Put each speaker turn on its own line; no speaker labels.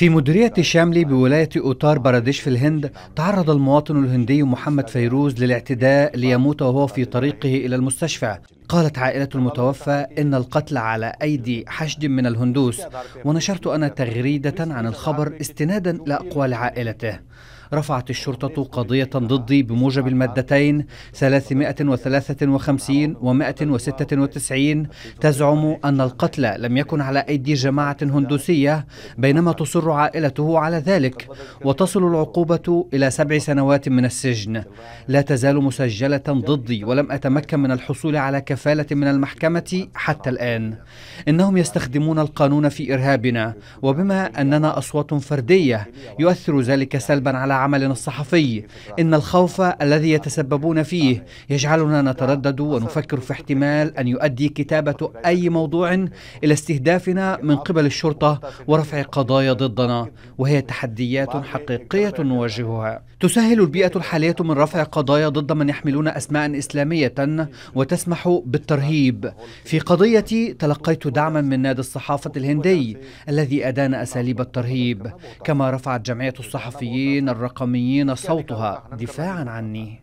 في مديرية شاملي بولاية أوتار باراديش في الهند تعرض المواطن الهندي محمد فيروز للاعتداء ليموت وهو في طريقه إلى المستشفى قالت عائلة المتوفى إن القتل على أيدي حشد من الهندوس ونشرت أنا تغريدة عن الخبر استنادا لأقوال عائلته رفعت الشرطة قضية ضدي بموجب المادتين 353 و 196 تزعم أن القتل لم يكن على أيدي جماعة هندوسية بينما تصر عائلته على ذلك وتصل العقوبة إلى سبع سنوات من السجن لا تزال مسجلة ضدي ولم أتمكن من الحصول على كفاءة كفاله من المحكمة حتى الآن إنهم يستخدمون القانون في إرهابنا وبما أننا أصوات فردية يؤثر ذلك سلبا على عملنا الصحفي إن الخوف الذي يتسببون فيه يجعلنا نتردد ونفكر في احتمال أن يؤدي كتابة أي موضوع إلى استهدافنا من قبل الشرطة ورفع قضايا ضدنا وهي تحديات حقيقية نواجهها تسهل البيئة الحالية من رفع قضايا ضد من يحملون أسماء إسلامية وتسمح بالترهيب في قضيتي تلقيت دعما من نادي الصحافة الهندي الذي أدان أساليب الترهيب كما رفعت جمعية الصحفيين الرقميين صوتها دفاعا عني